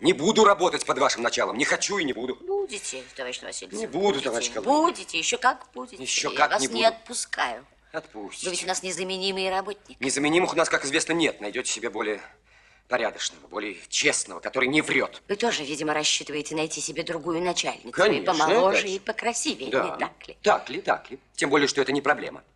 Не буду работать под вашим началом. Не хочу и не буду. Будете, товарищ Васильевич. Не буду, будете, товарищ Калугин. Будете, еще как будете. Еще как Я вас не, буду. не отпускаю. Отпустите. Вы ведь у нас незаменимые работники. Незаменимых у нас, как известно, нет. Найдете себе более порядочного, более честного, который не врет. Вы тоже, видимо, рассчитываете найти себе другую начальницу. Конечно. И помоложе, конечно. и покрасивее, да. не так ли? Так ли, так ли. Тем более, что это не проблема.